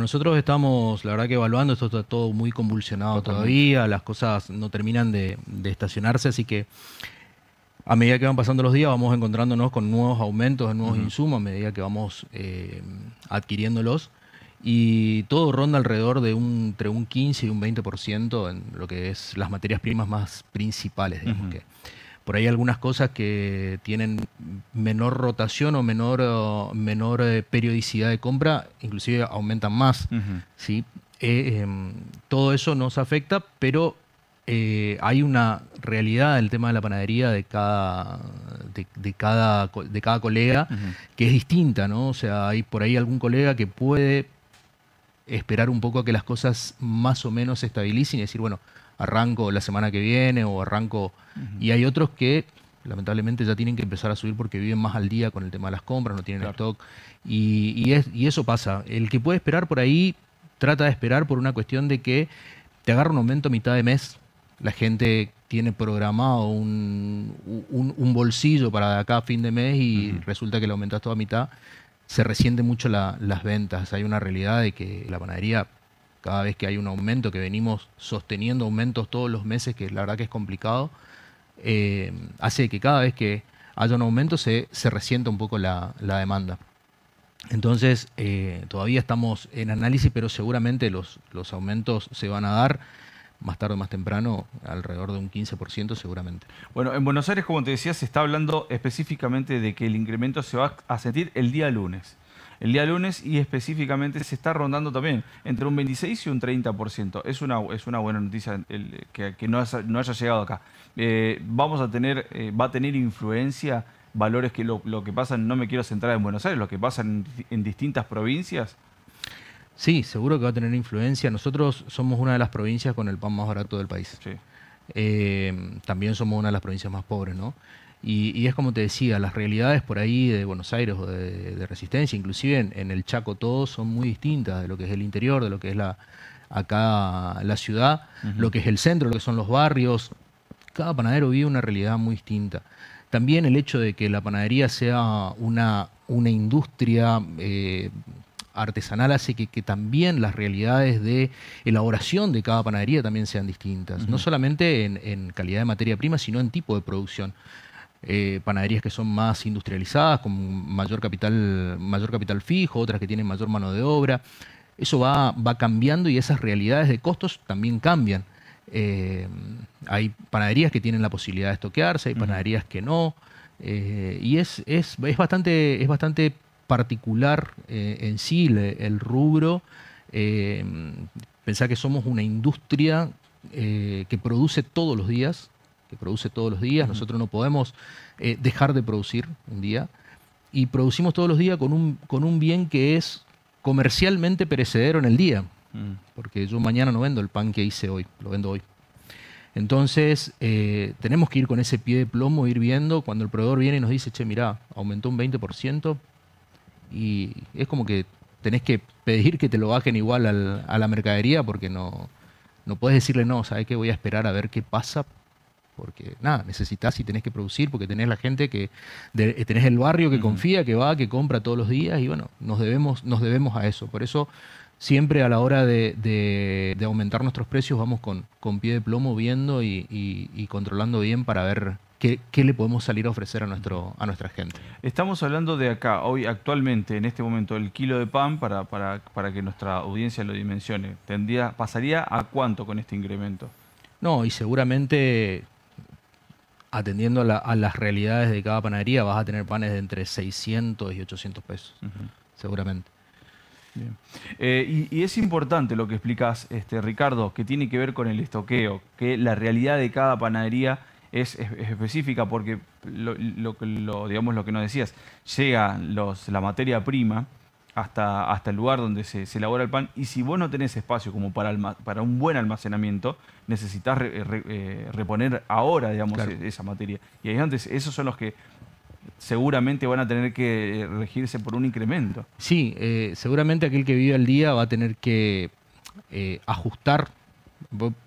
Nosotros estamos, la verdad que evaluando, esto está todo muy convulsionado todavía, las cosas no terminan de, estacionarse, así que a medida que van pasando los días vamos encontrándonos con nuevos aumentos, nuevos insumos, a medida que vamos eh, adquiriéndolos. Y todo ronda alrededor de un, entre un 15 y un 20% en lo que es las materias primas más principales, digamos que por ahí algunas cosas que tienen menor rotación o menor, menor eh, periodicidad de compra, inclusive aumentan más. Eh, em, todo eso nos afecta, pero eh, hay una realidad del tema de la panadería de cada, de, cada, de cada colega que es distinta, ¿no? O sea, hay por ahí algún colega que puede esperar un poco a que las cosas más o menos se estabilicen y decir, bueno, arranco la semana que viene o arranco... Y hay otros que lamentablemente ya tienen que empezar a subir porque viven más al día con el tema de las compras, no tienen stock. Y, eso pasa. El que puede esperar por ahí, trata de esperar por una cuestión de que te agarra un aumento a mitad de mes. La gente tiene programado un, bolsillo para acá a fin de mes y resulta que lo aumentas toda a mitad se resiente mucho las ventas. Hay una realidad de que la panadería, cada vez que hay un aumento, que venimos sosteniendo aumentos todos los meses, que la verdad que es complicado, eh, hace que cada vez que haya un aumento se, se resienta un poco la, demanda. Entonces, eh, todavía estamos en análisis, pero seguramente los, los aumentos se van a dar más tarde o más temprano, alrededor de un 15% seguramente. Bueno, en Buenos Aires, como te decía, se está hablando específicamente de que el incremento se va a sentir el día lunes. El día lunes y específicamente se está rondando también entre un 26 y un 30%. Es una, es una buena noticia que, no, haya, llegado acá. Eh, vamos a tener, eh, va a tener influencia valores que lo, que pasa, no me quiero centrar en Buenos Aires, lo que pasa en distintas provincias. Sí, seguro que va a tener influencia. Nosotros somos una de las provincias con el pan más barato del país. Eh, también somos una de las provincias más pobres, ¿no? Y, es como te decía, las realidades por ahí de Buenos Aires o de, Resistencia, inclusive en, el Chaco todos son muy distintas de lo que es el interior, de lo que es acá la ciudad, lo que es el centro, lo que son los barrios. Cada panadero vive una realidad muy distinta. También el hecho de que la panadería sea una, una industria eh, artesanal hace que, también las realidades de elaboración de cada panadería también sean distintas, no solamente en, calidad de materia prima, sino en tipo de producción. Eh, panaderías que son más industrializadas, con mayor capital, mayor capital fijo, otras que tienen mayor mano de obra. Eso va, cambiando y esas realidades de costos también cambian. Eh, hay panaderías que tienen la posibilidad de estoquearse, hay panaderías que no. Eh, y es, bastante, es bastante particular eh, en sí el rubro. Eh, pensar que somos una industria eh, que produce todos los días, que produce todos los días, nosotros no podemos dejar de producir un día, y producimos todos los días con un, con un bien que es comercialmente perecedero en el día, mm. porque yo mañana no vendo el pan que hice hoy, lo vendo hoy. Entonces, tenemos que ir con ese pie de plomo, ir viendo cuando el proveedor viene y nos dice, che, mira, aumentó un 20%, y es como que tenés que pedir que te lo bajen igual al, a la mercadería porque no, no puedes decirle, no, ¿sabes qué? Voy a esperar a ver qué pasa porque nada, necesitas y tenés que producir, porque tenés la gente que, eh, tenés el barrio que confía, que va, que compra todos los días, y bueno, nos debemos, nos debemos a eso. Por eso siempre a la hora de, de, aumentar nuestros precios vamos con, pie de plomo viendo y, y controlando bien para ver qué, le podemos salir a ofrecer a, nuestro, a nuestra gente. Estamos hablando de acá, hoy actualmente, en este momento, el kilo de pan, para, para, que nuestra audiencia lo dimensione, tendría, ¿pasaría a cuánto con este incremento? No, y seguramente atendiendo a, las realidades de cada panadería, vas a tener panes de entre 600 y 800 pesos, seguramente. Eh, y, es importante lo que explicas, este, Ricardo, que tiene que ver con el estoqueo, que la realidad de cada panadería es, específica porque lo, digamos lo que nos decías, llega los, la materia prima hasta, hasta el lugar donde se, elabora el pan y si vos no tenés espacio como para, para un buen almacenamiento, necesitas eh, reponer ahora, digamos, e, esa materia. Y ahí antes, esos son los que seguramente van a tener que eh, regirse por un incremento. Sí, eh, seguramente aquel que vive al día va a tener que ajustar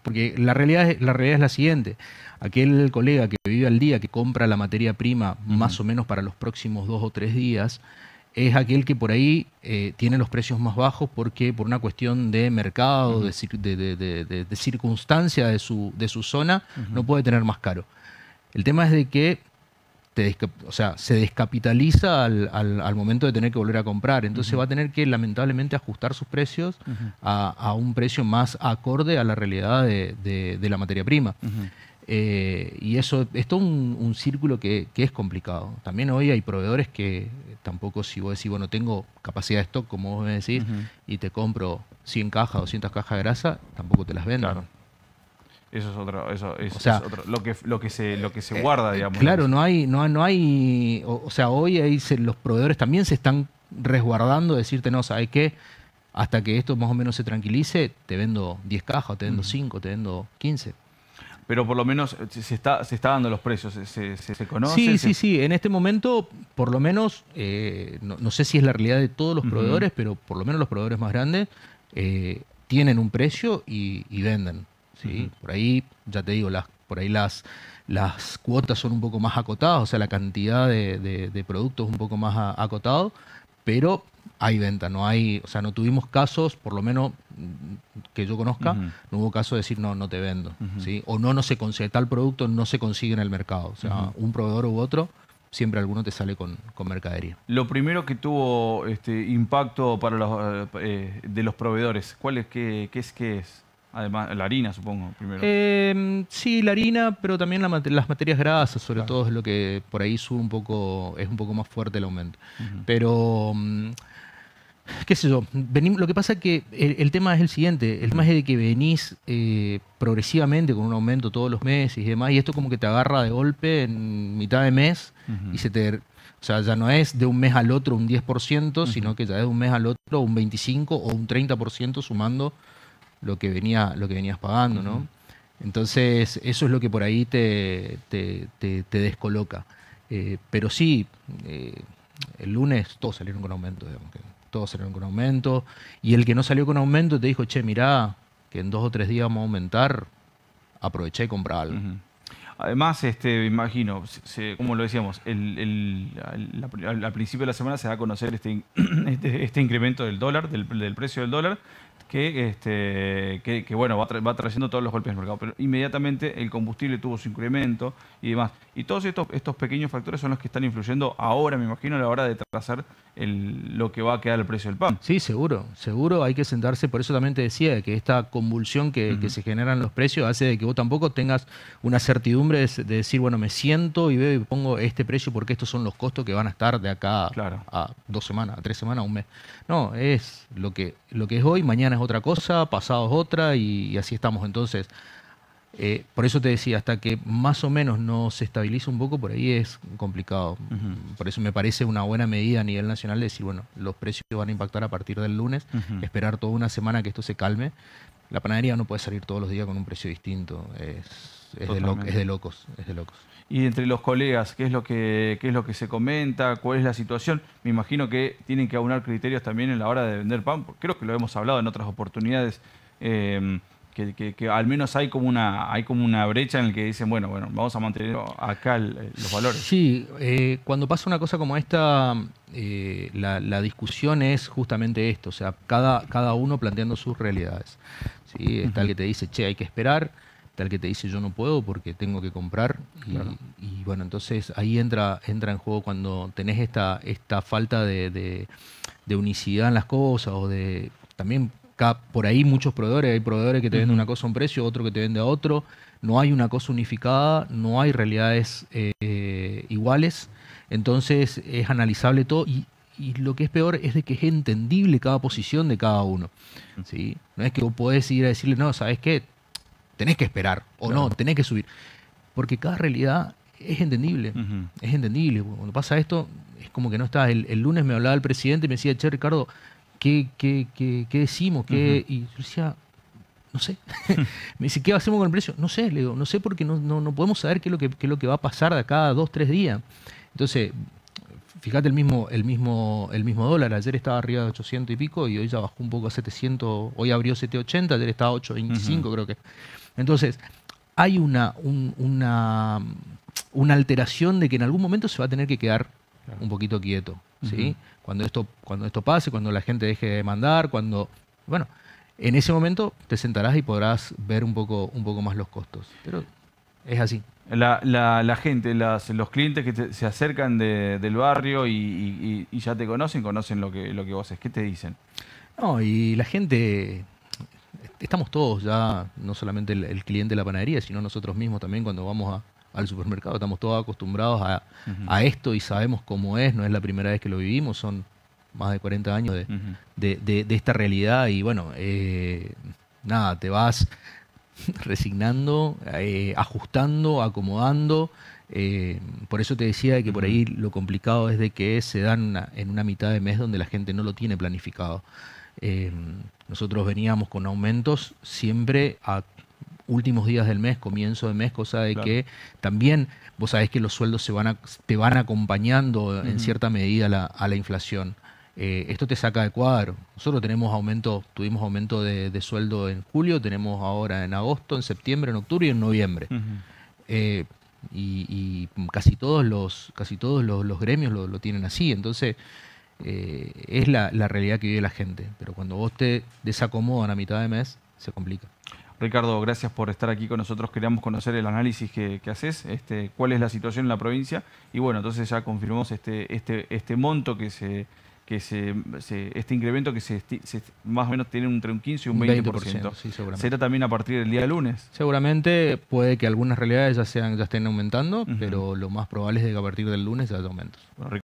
porque la realidad, es la siguiente. Aquel colega que vive al día, que compra la materia prima más o menos para los próximos dos o tres días, es aquel que por ahí eh, tiene los precios más bajos porque por una cuestión de mercado, de, circunstancia de su, zona, no puede tener más caro. El tema es de que o sea, se descapitaliza al, al, momento de tener que volver a comprar. Entonces va a tener que lamentablemente ajustar sus precios a, un precio más acorde a la realidad de, la materia prima. Eh, y eso es todo un, círculo que, es complicado. También hoy hay proveedores que tampoco si vos decís, bueno, tengo capacidad de stock, como vos me decís, y te compro 100 cajas, 200 cajas de grasa, tampoco te las vendan. Eso es otro, eso, es otro, lo que lo que se lo que se eh, guarda, eh, digamos. Claro, no hay no no hay o, sea, hoy ahí los proveedores también se están resguardando, decirte, no, ¿sabes qué? Hasta que esto más o menos se tranquilice, te vendo 10 cajas, te vendo 5, mm. te vendo 15. Pero por lo menos eh, se está, se está dando los precios, se, se, conoce. Sí, sí, sí. En este momento, por lo menos, no, sé si es la realidad de todos los proveedores, pero por lo menos los proveedores más grandes tienen un precio y venden. ¿sí? Por ahí, ya te digo, las, por ahí las, las cuotas son un poco más acotadas, o sea, la cantidad de, de, productos un poco más acotado, pero hay venta, no hay, o sea, no tuvimos casos, por lo menos mm, que yo conozca, no hubo caso de decir no, no te vendo, ¿sí? O no, no se consigue, tal producto no se consigue en el mercado, o sea, un proveedor u otro, siempre alguno te sale con, mercadería. Lo primero que tuvo este, impacto para los, eh, de los proveedores, ¿cuál es, qué, qué es, qué es? Además, la harina, supongo, primero. Em, sí, la harina, pero también las materias grasas, sobre todo, es lo que por ahí sube un poco, es un poco más fuerte el aumento. Pero, mm, qué sé yo, lo que pasa es que el, tema es el siguiente, el tema es de que venís eh, progresivamente con un aumento todos los meses y demás, y esto como que te agarra de golpe en mitad de mes y se te o sea, ya no es de un mes al otro un 10%, sino que ya es de un mes al otro un 25% o un 30% sumando lo que, venía, lo que venías pagando, ¿no? Entonces, eso es lo que por ahí te, te, descoloca. Eh, pero sí, eh, el lunes todos salieron con aumento, digamos, todos salieron con aumento. Y el que no salió con aumento te dijo, che, mirá, que en dos o tres días vamos a aumentar, aproveché y comprá algo. Además, este, imagino, como lo decíamos, al, principio de la semana se da a conocer este, este, este, incremento del dólar, del, del precio del dólar que, este, bueno, va, trayendo todos los golpes del mercado. Pero inmediatamente el combustible tuvo su incremento y demás. Y todos estos, estos pequeños factores son los que están influyendo ahora, me imagino, a la hora de trazar el, lo que va a quedar el precio del pan. Sí, seguro, seguro hay que sentarse. Por eso también te decía que esta convulsión que, se generan los precios hace de que vos tampoco tengas una certidumbre de, decir, bueno, me siento y veo y pongo este precio porque estos son los costos que van a estar de acá a dos semanas, a tres semanas, a un mes. No, es lo que, lo que es hoy, mañana es otra cosa, pasado es otra y, así estamos. Entonces, eh, por eso te decía, hasta que más o menos no se estabilice un poco, por ahí es complicado. Por eso me parece una buena medida a nivel nacional de decir, bueno, los precios van a impactar a partir del lunes, esperar toda una semana que esto se calme. La panadería no puede salir todos los días con un precio distinto, es, de, es de, locos, es de locos y entre los colegas, qué es lo que, es lo que se comenta, cuál es la situación. Me imagino que tienen que aunar criterios también en la hora de vender pan, porque creo que lo hemos hablado en otras oportunidades. Em, que, al menos hay como una hay como una brecha en la que dicen bueno bueno vamos a mantener acá eh, los valores sí eh, cuando pasa una cosa como esta eh, la, discusión es justamente esto o sea cada cada uno planteando sus realidades ¿sí? está el que te dice che hay que esperar tal que te dice yo no puedo porque tengo que comprar. Y, bueno, entonces ahí entra, entra en juego cuando tenés esta, esta falta de, de, unicidad en las cosas o de también por ahí muchos proveedores, hay proveedores que te venden una cosa a un precio, otro que te vende a otro, no hay una cosa unificada, no hay realidades eh, iguales, entonces es analizable todo y, lo que es peor es de que es entendible cada posición de cada uno. ¿sí? No es que vos podés ir a decirle, no, ¿sabes qué? tenés que esperar o no, tenés que subir. Porque cada realidad es entendible, es entendible. Cuando pasa esto, es como que no está. El, lunes me hablaba el presidente y me decía, che, Ricardo, ¿qué, qué, qué, qué decimos? ¿Qué? Y yo decía, no sé. me dice, ¿qué hacemos con el precio? No sé, le digo, no sé porque no, no, no podemos saber qué es, lo que, lo que va a pasar de acá a dos, tres días. Entonces, fíjate el mismo, el mismo, el mismo dólar. Ayer estaba arriba de 800 y pico y hoy ya bajó un poco a 700. Hoy abrió 780, ayer estaba 825 creo que. Entonces, hay una, una, alteración de que en algún momento se va a tener que quedar un poquito quieto. ¿sí? cuando, esto, cuando esto pase, cuando la gente deje de mandar, cuando... Bueno, en ese momento te sentarás y podrás ver un poco, un poco más los costos. Pero es así. La, gente, los clientes que se acercan del barrio y, ya te conocen, conocen lo que, lo que vos haces. ¿Qué te dicen? No, y la gente estamos todos ya, no solamente el, cliente de la panadería, sino nosotros mismos también cuando vamos al supermercado, estamos todos acostumbrados a, esto y sabemos cómo es, no es la primera vez que lo vivimos, son más de 40 años de, esta realidad y bueno, eh, nada, te vas resignando, eh, ajustando, acomodando. Eh, por eso te decía que por ahí lo complicado es de que se dan en una mitad de mes donde la gente no lo tiene planificado. Em, nosotros veníamos con aumentos siempre a últimos días del mes, comienzo de mes, cosa de que también vos sabés que los sueldos se van te van acompañando en cierta medida a la inflación. Eh, esto te saca de cuadro. Nosotros tenemos aumento, tuvimos aumento de, sueldo en julio, tenemos ahora en agosto, en septiembre, en octubre y en noviembre. Eh, y, casi todos los, casi todos los, gremios lo, lo tienen así. Entonces, eh, es la, realidad que vive la gente. Pero cuando vos te desacomodan a mitad de mes, se complica. Ricardo, gracias por estar aquí con nosotros. Queríamos conocer el análisis que, haces, este, cuál es la situación en la provincia. Y bueno, entonces ya confirmamos este, este, este monto que se, que se, este incremento que se, más o menos tiene entre un 15 y un 20%. ¿Será también a partir del día de lunes? Seguramente puede que algunas realidades ya, sean, ya estén aumentando, pero lo más probable es que a partir del lunes haya aumentos. Bueno,